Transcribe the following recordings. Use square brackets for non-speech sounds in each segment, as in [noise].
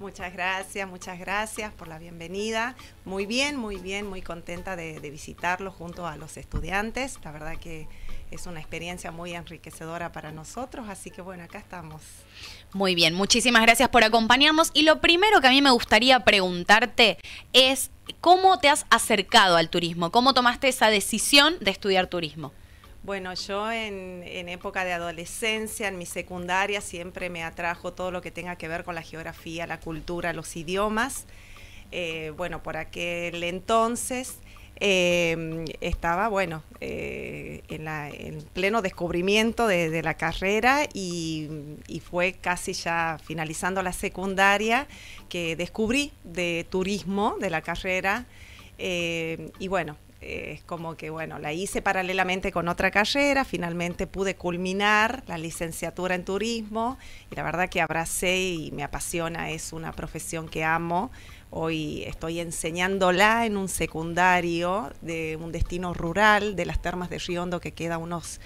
Muchas gracias, muchas gracias por la bienvenida. Muy bien, muy bien, muy contenta de, visitarlo junto a los estudiantes. La verdad que es una experiencia muy enriquecedora para nosotros, así que bueno, acá estamos. Muy bien, muchísimas gracias por acompañarnos y lo primero que a mí me gustaría preguntarte es cómo te has acercado al turismo, cómo tomaste esa decisión de estudiar turismo. Bueno, yo en, época de adolescencia, en mi secundaria, siempre me atrajo todo lo que tenga que ver con la geografía, la cultura, los idiomas. Eh, bueno, por aquel entonces eh, estaba, bueno, eh, en, pleno descubrimiento de, la carrera y, y, fue casi ya finalizando la secundaria que descubrí de turismo de la carrera y bueno, es como que, bueno, la hice paralelamente con otra carrera, finalmente pude culminar la licenciatura en turismo y la verdad que abracé y me apasiona, es una profesión que amo. Hoy estoy enseñándola en un secundario de un destino rural de las termas de Riondo que queda unos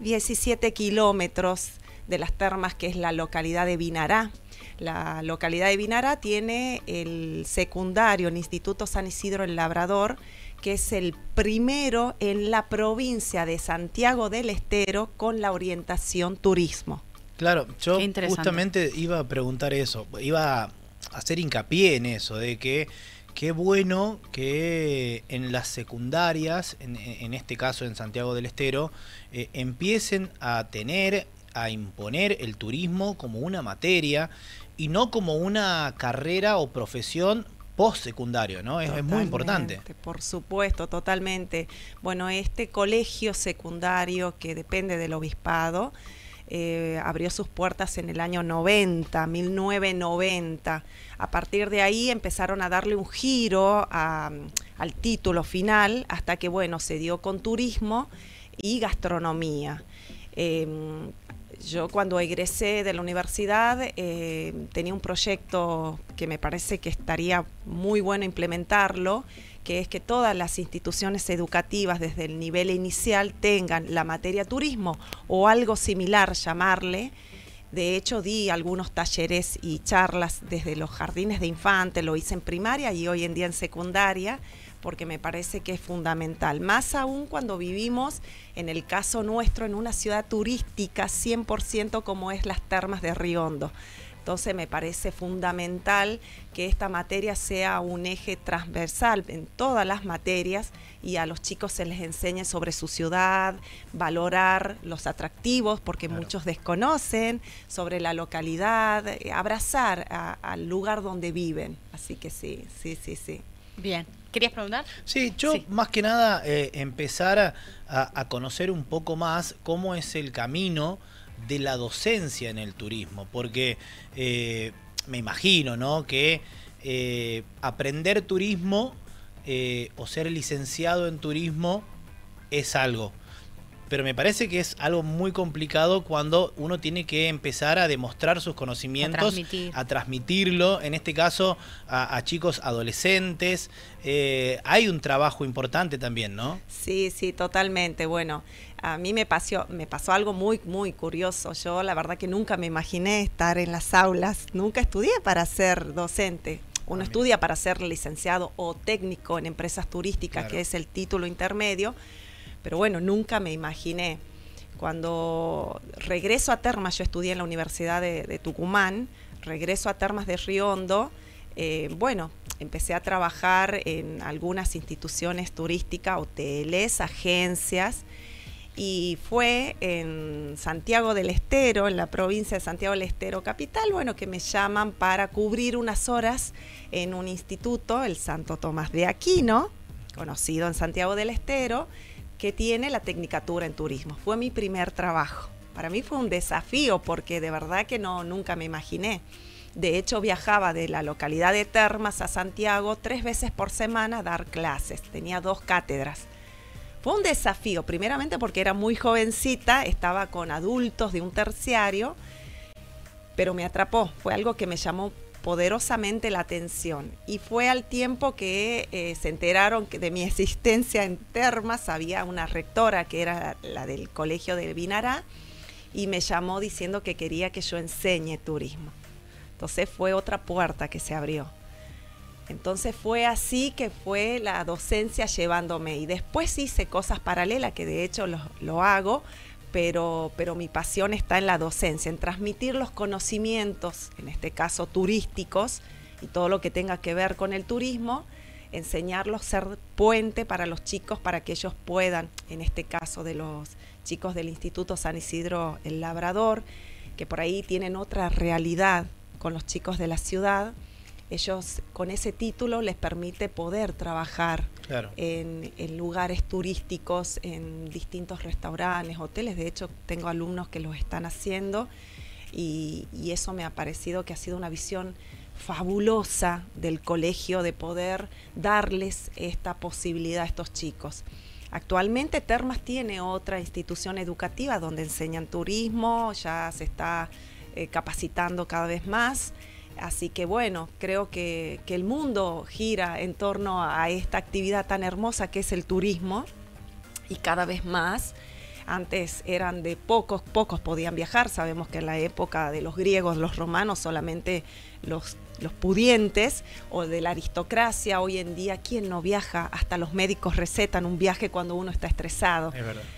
17 kilómetros de las termas, que es la localidad de Vinará. La localidad de Vinará tiene el secundario, el Instituto San Isidro el Labrador, que es el primero en la provincia de Santiago del Estero con la orientación turismo. Claro, yo justamente iba a preguntar eso, iba a hacer hincapié en eso, de que qué bueno que en las secundarias, en, este caso en Santiago del Estero, eh, empiecen a tener, a imponer el turismo como una materia y no como una carrera o profesión postsecundario, ¿no? Es, muy importante. Por supuesto, totalmente. Bueno, este colegio secundario que depende del obispado eh, abrió sus puertas en el año 90, 1990. A partir de ahí empezaron a darle un giro al título final hasta que, bueno, se dio con turismo y gastronomía. Eh, yo cuando egresé de la universidad eh, tenía un proyecto que me parece que estaría muy bueno implementarlo, que es que todas las instituciones educativas desde el nivel inicial tengan la materia turismo o algo similar llamarle. De hecho, di algunos talleres y charlas desde los jardines de infantes, lo hice en primaria y hoy en día en secundaria porque me parece que es fundamental, más aún cuando vivimos, en el caso nuestro, en una ciudad turística 100% como es las termas de Riondo. Entonces me parece fundamental que esta materia sea un eje transversal en todas las materias y a los chicos se les enseñe sobre su ciudad, valorar los atractivos, porque muchos desconocen, sobre la localidad, eh, abrazar al lugar donde viven. Así que sí, sí, sí, sí. Bien, ¿Querías preguntar? Sí, yo más que nada eh, empezar a, conocer un poco más cómo es el camino de la docencia en el turismo, porque eh, me imagino ¿no? que eh, aprender turismo o ser licenciado en turismo es algo pero me parece que es algo muy complicado cuando uno tiene que empezar a demostrar sus conocimientos, a, transmitirlo, en este caso a, chicos adolescentes. Eh, hay un trabajo importante también, ¿no? Sí, sí, totalmente. Bueno, a mí me pasó, me pasó algo muy, muy curioso. Yo la verdad que nunca me imaginé estar en las aulas, nunca estudié para ser docente. Uno ah, estudia para ser licenciado o técnico en empresas turísticas, que es el título intermedio pero bueno, nunca me imaginé. Cuando regreso a Termas, yo estudié en la Universidad de, Tucumán, regreso a Termas de Riondo, eh, bueno, empecé a trabajar en algunas instituciones turísticas, hoteles, agencias, y fue en Santiago del Estero, en la provincia de Santiago del Estero Capital, bueno, que me llaman para cubrir unas horas en un instituto, el Santo Tomás de Aquino, conocido en Santiago del Estero, que tiene la Tecnicatura en Turismo. Fue mi primer trabajo. Para mí fue un desafío porque de verdad que no, nunca me imaginé. De hecho, viajaba de la localidad de Termas a Santiago tres veces por semana a dar clases. Tenía dos cátedras. Fue un desafío, primeramente porque era muy jovencita, estaba con adultos de un terciario, pero me atrapó. Fue algo que me llamó poderosamente la atención y fue al tiempo que eh, se enteraron que de mi [laughs] existencia en Termas había una rectora que era la, del colegio del Vinará y me llamó diciendo que quería que yo enseñe turismo. Entonces fue otra puerta que se abrió. Entonces fue así que fue la docencia llevándome y después hice cosas paralelas que de hecho lo hago pero, mi pasión está en la docencia, en transmitir los conocimientos, en este caso turísticos, y todo lo que tenga que ver con el turismo, enseñarlos ser puente para los chicos, para que ellos puedan, en este caso de los chicos del Instituto San Isidro El Labrador, que por ahí tienen otra realidad con los chicos de la ciudad, ellos con ese título les permite poder trabajar en, lugares turísticos, en distintos restaurantes, hoteles. De hecho, tengo alumnos que los están haciendo y, eso me ha parecido que ha sido una visión fabulosa del colegio de poder darles esta posibilidad a estos chicos. Actualmente Termas tiene otra institución educativa donde enseñan turismo, ya se está eh, capacitando cada vez más Así que bueno, creo que, el mundo gira en torno a esta actividad tan hermosa que es el turismo y cada vez más antes eran de pocos, pocos podían viajar. Sabemos que en la época de los griegos, los romanos, solamente los, los pudientes o de la aristocracia. Hoy en día, ¿quién no viaja? Hasta los médicos recetan un viaje cuando uno está estresado.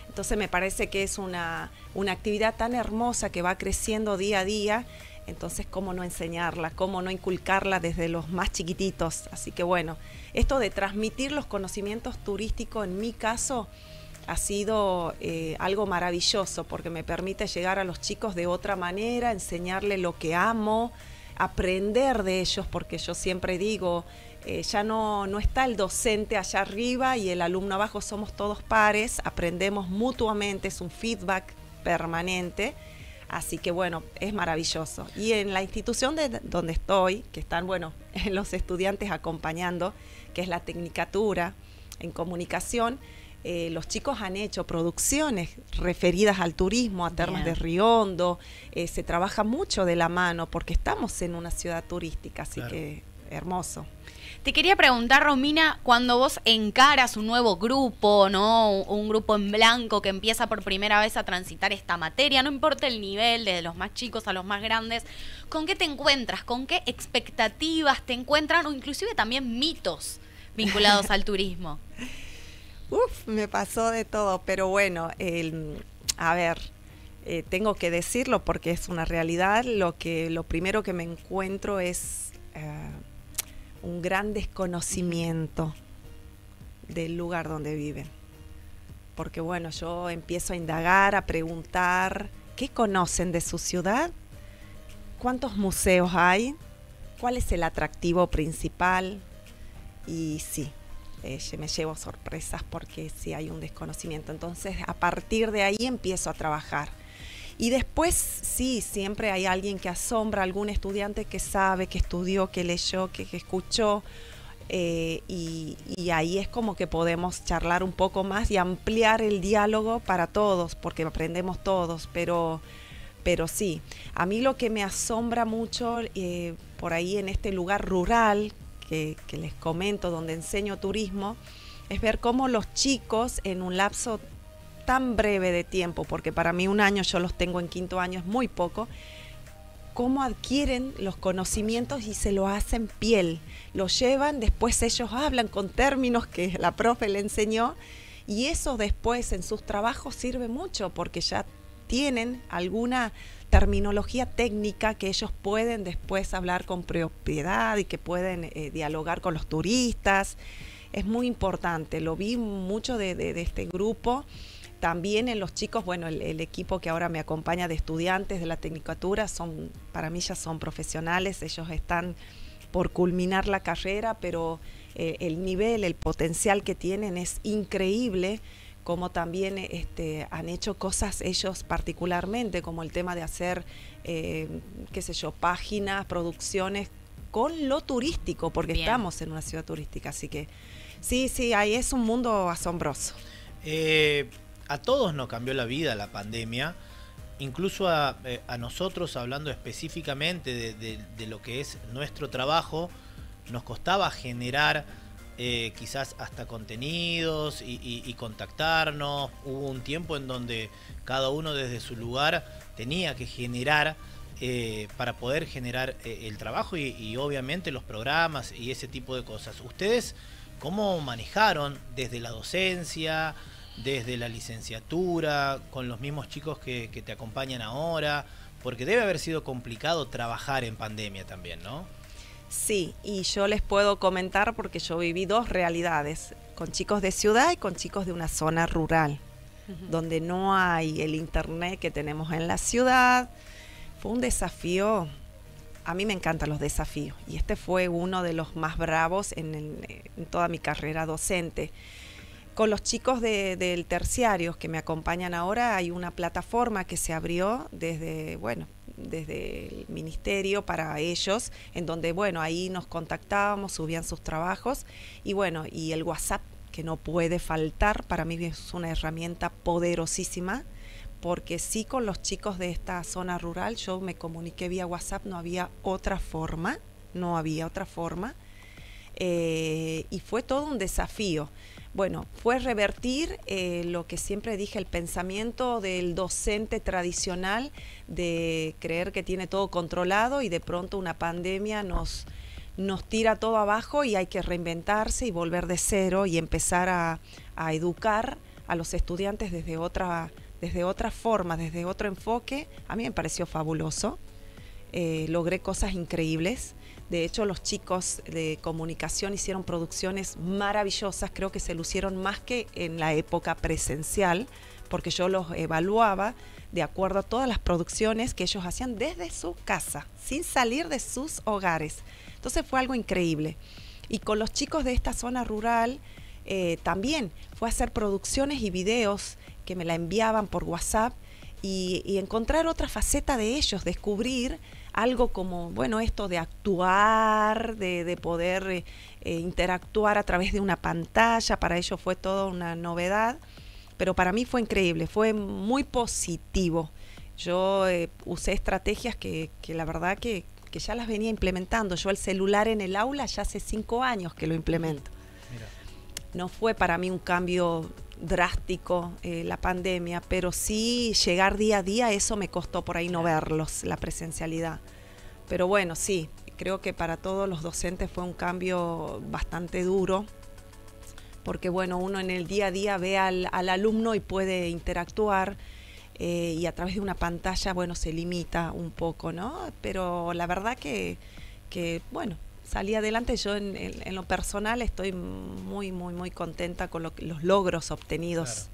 Entonces me parece que es una, una actividad tan hermosa que va creciendo día a día entonces, ¿cómo no enseñarla? ¿Cómo no inculcarla desde los más chiquititos? Así que bueno, esto de transmitir los conocimientos turísticos, en mi caso, ha sido eh, algo maravilloso porque me permite llegar a los chicos de otra manera, enseñarles lo que amo, aprender de ellos, porque yo siempre digo, eh, ya no, no está el docente allá arriba y el alumno abajo, somos todos pares, aprendemos mutuamente, es un feedback permanente Así que bueno, es maravilloso. Y en la institución de donde estoy, que están, bueno, [laughs] los estudiantes acompañando, que es la Tecnicatura en Comunicación, eh, los chicos han hecho producciones referidas al turismo, a termas de Riondo, eh, se trabaja mucho de la mano porque estamos en una ciudad turística, así que hermoso. Te quería preguntar, Romina, cuando vos encaras un nuevo grupo, ¿no? Un grupo en blanco que empieza por primera vez a transitar esta materia, no importa el nivel, desde los más chicos a los más grandes, ¿con qué te encuentras? ¿Con qué expectativas te encuentran? O inclusive también mitos vinculados al turismo. [laughs] Uf, me pasó de todo, pero bueno, a ver, eh, tengo que decirlo porque es una realidad. Lo que lo primero que me encuentro es un gran desconocimiento del lugar donde viven. Porque bueno, yo empiezo a indagar, a preguntar, ¿qué conocen de su ciudad? ¿Cuántos museos hay? ¿Cuál es el atractivo principal? Y sí, eh, me llevo sorpresas porque si hay un desconocimiento. Entonces, a partir de ahí empiezo a trabajar y después sí, siempre hay alguien que asombra, algún estudiante que sabe, que estudió, que leyó, que, escuchó. Eh, y, ahí es como que podemos charlar un poco más y ampliar el diálogo para todos, porque aprendemos todos, pero, pero sí, a mí lo que me asombra mucho eh, por ahí en este lugar rural que, que les comento, donde enseño turismo, es ver cómo los chicos en un lapso tan breve de tiempo, porque para mí un año, yo los tengo en quinto año, es muy poco, cómo adquieren los conocimientos y se lo hacen piel. Lo llevan, después ellos hablan con términos que la profe le enseñó y eso después en sus trabajos sirve mucho porque ya tienen alguna terminología técnica que ellos pueden después hablar con propiedad y que pueden eh, dialogar con los turistas. Es muy importante, lo vi mucho de este grupo también en los chicos, bueno, el, equipo que ahora me acompaña de estudiantes de la tecnicatura, son, para mí ya son profesionales, ellos están por culminar la carrera, pero eh, el nivel, el potencial que tienen es increíble como también este, han hecho cosas ellos particularmente, como el tema de hacer, eh, qué sé yo, páginas, producciones con lo turístico, porque estamos en una ciudad turística, así que sí, sí, ahí es un mundo asombroso. Eh, a todos nos cambió la vida la pandemia, incluso a, eh, nosotros hablando específicamente de, lo que es nuestro trabajo, nos costaba generar eh, quizás hasta contenidos y, contactarnos. Hubo un tiempo en donde cada uno desde su lugar tenía que generar eh, para poder generar el trabajo y, y obviamente los programas y ese tipo de cosas. ¿Ustedes cómo manejaron desde la docencia? desde la licenciatura, con los mismos chicos que, te acompañan ahora? Porque debe haber sido complicado trabajar en pandemia también, ¿no? Sí, y yo les puedo comentar porque yo viví dos realidades, con chicos de ciudad y con chicos de una zona rural, donde no hay el internet que tenemos en la ciudad. Fue un desafío. A mí me encantan los desafíos y este fue uno de los más bravos en toda mi carrera docente con los chicos del terciario que me acompañan ahora hay una plataforma que se abrió desde, bueno, desde el ministerio para ellos, en donde, bueno, ahí nos contactábamos, subían sus trabajos y bueno, y el WhatsApp que no puede faltar, para mí es una herramienta poderosísima porque sí con los chicos de esta zona rural yo me comuniqué vía WhatsApp, no había otra forma, no había otra forma, eh, y fue todo un desafío. Bueno, fue revertir eh, lo que siempre dije, el pensamiento del docente tradicional de creer que tiene todo controlado y de pronto una pandemia nos, nos tira todo abajo y hay que reinventarse y volver de cero y empezar a, educar a los estudiantes desde otra, desde otra forma, desde otro enfoque. A mí me pareció fabuloso. Eh, logré cosas increíbles. De hecho, los chicos de comunicación hicieron producciones maravillosas, creo que se lucieron más que en la época presencial, porque yo los evaluaba de acuerdo a todas las producciones que ellos hacían desde su casa, sin salir de sus hogares. Entonces fue algo increíble. Y con los chicos de esta zona rural eh, también fue hacer producciones y videos que me la enviaban por WhatsApp y encontrar otra faceta de ellos, descubrir algo como, bueno, esto de actuar, de, poder eh, eh, interactuar a través de una pantalla, para ellos fue toda una novedad, pero para mí fue increíble, fue muy positivo. Yo eh, usé estrategias que, la verdad que, ya las venía implementando. Yo el celular en el aula ya hace cinco años que lo implemento. No fue para mí un cambio drástico eh, la pandemia, pero sí llegar día a día, eso me costó por ahí no verlos, la presencialidad. Pero bueno, sí, creo que para todos los docentes fue un cambio bastante duro, porque bueno, uno en el día a día ve al, alumno y puede interactuar. Eh, y a través de una pantalla, bueno, se limita un poco, ¿no? Pero la verdad que, que bueno, salí adelante. Yo en, lo personal estoy muy, muy, muy contenta con los logros obtenidos.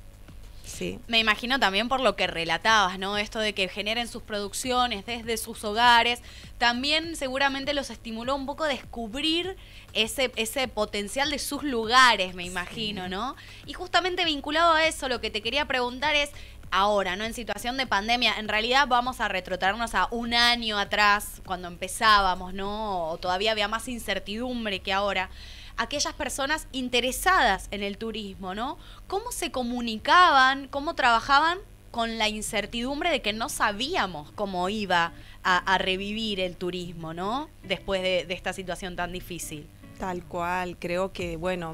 Sí. Me imagino también por lo que relatabas, ¿no? Esto de que generen sus producciones desde sus hogares. También seguramente los estimuló un poco a descubrir ese, ese potencial de sus lugares, me imagino, ¿no? Y justamente vinculado a eso, lo que te quería preguntar es, ahora, ¿no? En situación de pandemia, en realidad vamos a retrotarnos a un año atrás, cuando empezábamos, ¿no? O todavía había más incertidumbre que ahora. Aquellas personas interesadas en el turismo, ¿no? ¿Cómo se comunicaban? ¿Cómo trabajaban con la incertidumbre de que no sabíamos cómo iba a, revivir el turismo, ¿no? Después de esta situación tan difícil. Tal cual, creo que, bueno,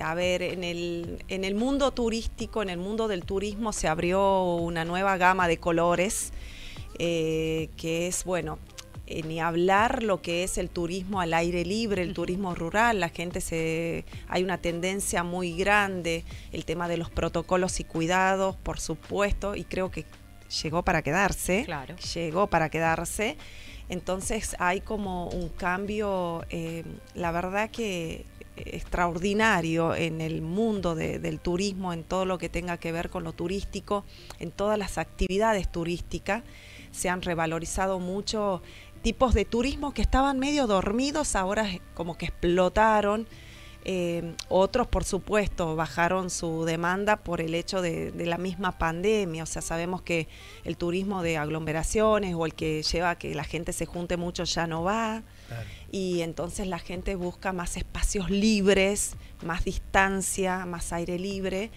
a ver, en el, en el mundo turístico, en el mundo del turismo se abrió una nueva gama de colores, eh, que es, bueno, eh, ni hablar lo que es el turismo al aire libre, el turismo rural, la gente se, hay una tendencia muy grande, el tema de los protocolos y cuidados, por supuesto, y creo que llegó para quedarse, claro. llegó para quedarse, entonces hay como un cambio, eh, la verdad que extraordinario en el mundo del turismo, en todo lo que tenga que ver con lo turístico, en todas las actividades turísticas. Se han revalorizado mucho tipos de turismo que estaban medio dormidos, ahora como que explotaron. Eh, otros, por supuesto, bajaron su demanda por el hecho de, la misma pandemia. O sea, sabemos que el turismo de aglomeraciones o el que lleva a que la gente se junte mucho ya no va y entonces la gente busca más espacios libres, más distancia, más aire libre.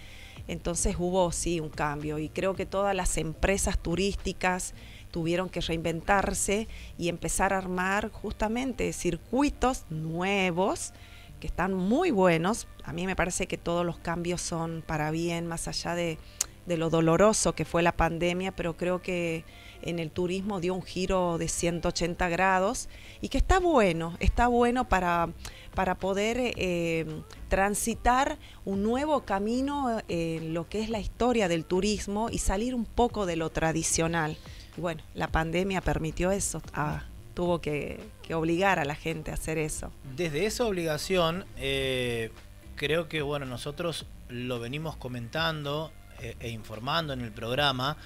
Entonces hubo sí un cambio y creo que todas las empresas turísticas tuvieron que reinventarse y empezar a armar justamente circuitos nuevos que están muy buenos. A mí me parece que todos los cambios son para bien, más allá de, de lo doloroso que fue la pandemia, pero creo que en el turismo dio un giro de 180 grados y que está bueno, está bueno para, para poder eh, transitar un nuevo camino en lo que es la historia del turismo y salir un poco de lo tradicional. Bueno, la pandemia permitió eso. Ah, tuvo que, obligar a la gente a hacer eso. Desde esa obligación, eh, creo que bueno, nosotros lo venimos comentando e, e, informando en el programa,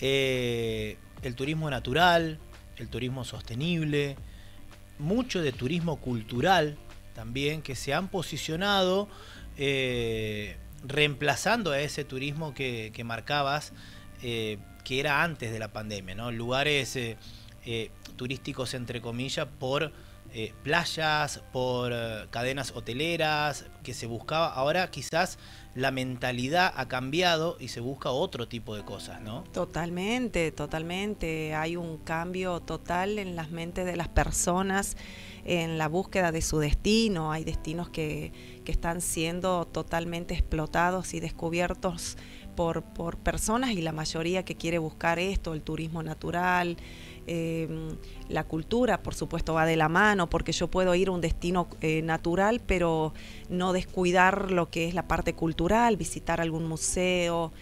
eh, el turismo natural, el turismo sostenible, mucho de turismo cultural también, que se han posicionado eh, reemplazando a ese turismo que, marcabas, eh, que era antes de la pandemia, ¿no? Lugares turísticos, entre comillas, por eh, playas, por eh, cadenas hoteleras, que se buscaba. Ahora quizás la mentalidad ha cambiado y se busca otro tipo de cosas, ¿no? Totalmente, totalmente. Hay un cambio total en las mentes de las personas, en la búsqueda de su destino. Hay destinos que, que están siendo totalmente explotados y descubiertos por, por personas y la mayoría que quiere buscar esto, el turismo natural. Em, la cultura, por supuesto, va de la mano, porque yo puedo ir a un destino eh, natural, pero no descuidar lo que es la parte cultural, visitar algún museo.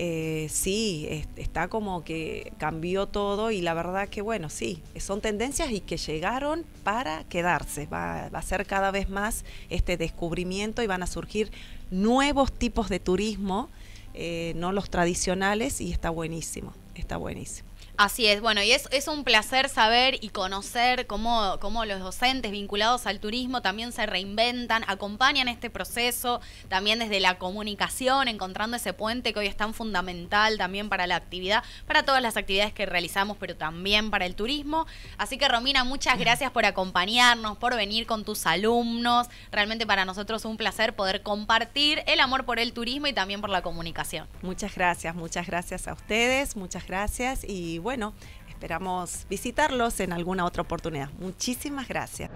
Eh, sí, está como que cambió todo y la verdad que bueno, sí, son tendencias y que llegaron para quedarse. va a ser cada vez más este descubrimiento y van a surgir nuevos tipos de turismo, eh, no los tradicionales, y está buenísimo, está buenísimo. Así es, bueno, y es, un placer saber y conocer cómo, cómo los docentes vinculados al turismo también se reinventan, acompañan este proceso, también desde la comunicación, encontrando ese puente que hoy es tan fundamental también para la actividad, para todas las actividades que realizamos, pero también para el turismo. Así que Romina, muchas gracias por acompañarnos, por venir con tus alumnos. Realmente para nosotros un placer poder compartir el amor por el turismo y también por la comunicación. Muchas gracias, muchas gracias a ustedes, muchas gracias y bueno, esperamos visitarlos en alguna otra oportunidad. Muchísimas gracias.